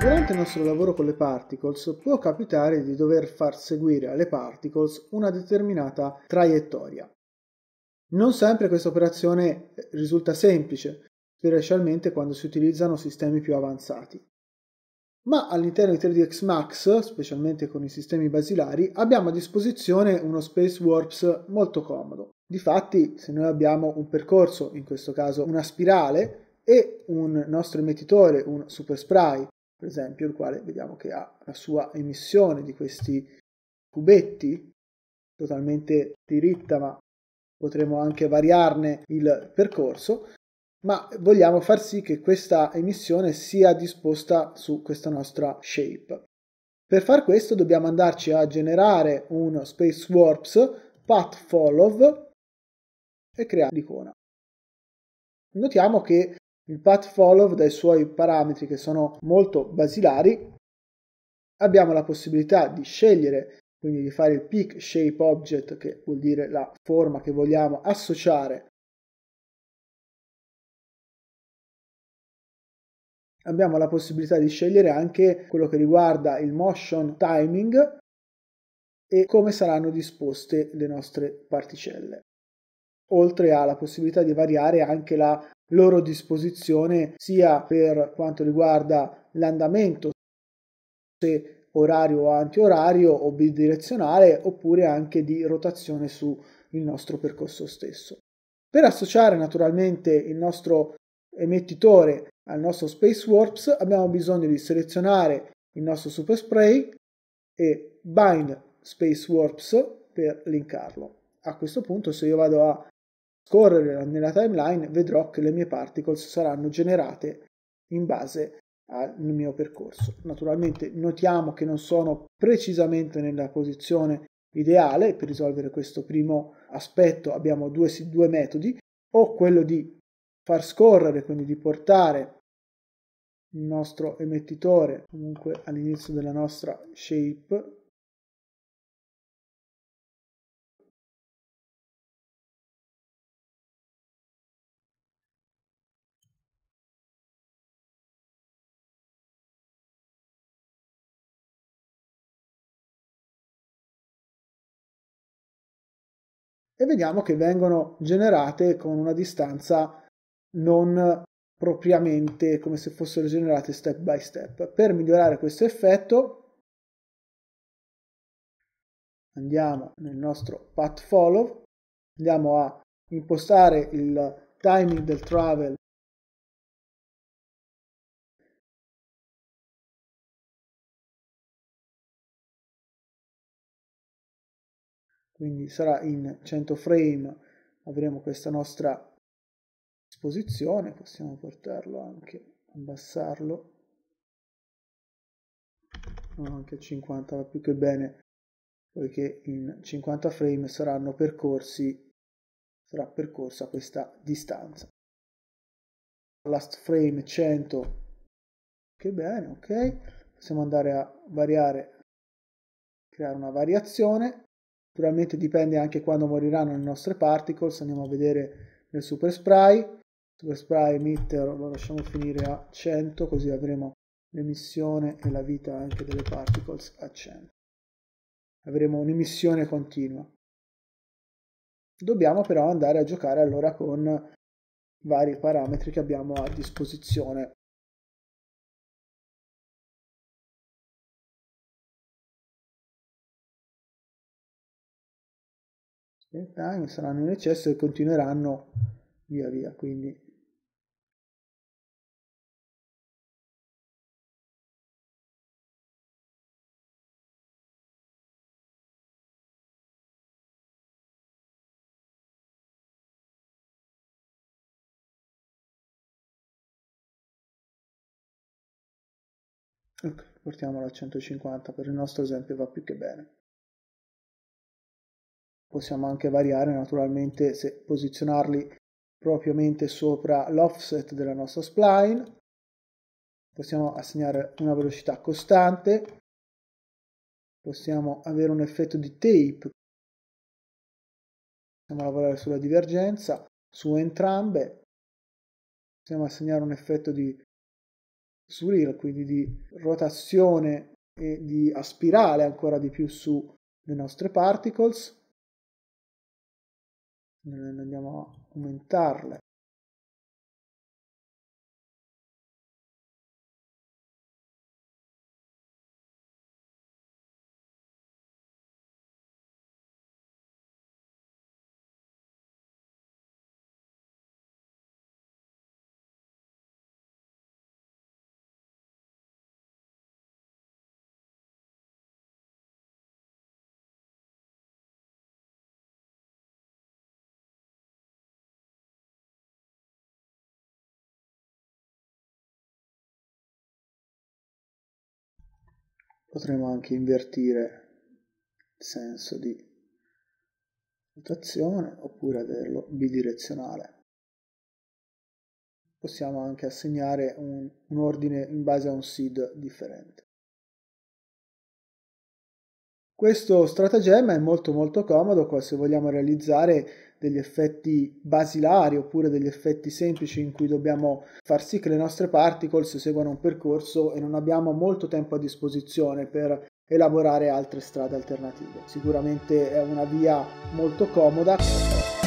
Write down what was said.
Durante il nostro lavoro con le particles può capitare di dover far seguire alle particles una determinata traiettoria. Non sempre questa operazione eh, risulta semplice, specialmente quando si utilizzano sistemi più avanzati. Ma all'interno di 3 dx Max, specialmente con i sistemi basilari, abbiamo a disposizione uno Space Warps molto comodo. Difatti, se noi abbiamo un percorso, in questo caso una spirale, e un nostro emettitore, un super spray, per esempio, il quale vediamo che ha la sua emissione di questi cubetti totalmente diritta, ma potremo anche variarne il percorso, ma vogliamo far sì che questa emissione sia disposta su questa nostra shape. Per far questo dobbiamo andarci a generare uno space warps path follow e creare l'icona. Notiamo che il path follow dai suoi parametri che sono molto basilari abbiamo la possibilità di scegliere quindi di fare il pick shape object che vuol dire la forma che vogliamo associare abbiamo la possibilità di scegliere anche quello che riguarda il motion timing e come saranno disposte le nostre particelle oltre alla possibilità di variare anche la loro disposizione sia per quanto riguarda l'andamento, se orario o antiorario o bidirezionale, oppure anche di rotazione sul nostro percorso stesso. Per associare naturalmente il nostro emettitore al nostro Space Warps abbiamo bisogno di selezionare il nostro Super Spray e Bind Space Warps per linkarlo. A questo punto se io vado a scorrere nella timeline vedrò che le mie particles saranno generate in base al mio percorso. Naturalmente notiamo che non sono precisamente nella posizione ideale per risolvere questo primo aspetto abbiamo due, due metodi o quello di far scorrere quindi di portare il nostro emettitore comunque all'inizio della nostra shape e vediamo che vengono generate con una distanza non propriamente come se fossero generate step by step. Per migliorare questo effetto andiamo nel nostro path follow, andiamo a impostare il timing del travel quindi sarà in 100 frame avremo questa nostra esposizione possiamo portarlo anche abbassarlo anche a 50 va più che bene poiché in 50 frame saranno percorsi sarà percorsa questa distanza last frame 100 che bene ok possiamo andare a variare creare una variazione Naturalmente dipende anche quando moriranno le nostre particles, andiamo a vedere nel super spray. Super spray emitter lo lasciamo finire a 100 così avremo l'emissione e la vita anche delle particles a 100. Avremo un'emissione continua. Dobbiamo però andare a giocare allora con vari parametri che abbiamo a disposizione time, saranno in eccesso e continueranno via via, quindi Ok, portiamola a 150, per il nostro esempio va più che bene possiamo anche variare naturalmente se posizionarli propriamente sopra l'offset della nostra spline. Possiamo assegnare una velocità costante, possiamo avere un effetto di tape, possiamo lavorare sulla divergenza, su entrambe, possiamo assegnare un effetto di surreal, quindi di rotazione e di a ancora di più sulle nostre particles, noi andiamo a aumentarle potremmo anche invertire il senso di rotazione oppure averlo bidirezionale. Possiamo anche assegnare un, un ordine in base a un seed differente. Questo stratagemma è molto molto comodo se vogliamo realizzare degli effetti basilari oppure degli effetti semplici in cui dobbiamo far sì che le nostre particles seguano un percorso e non abbiamo molto tempo a disposizione per elaborare altre strade alternative. Sicuramente è una via molto comoda.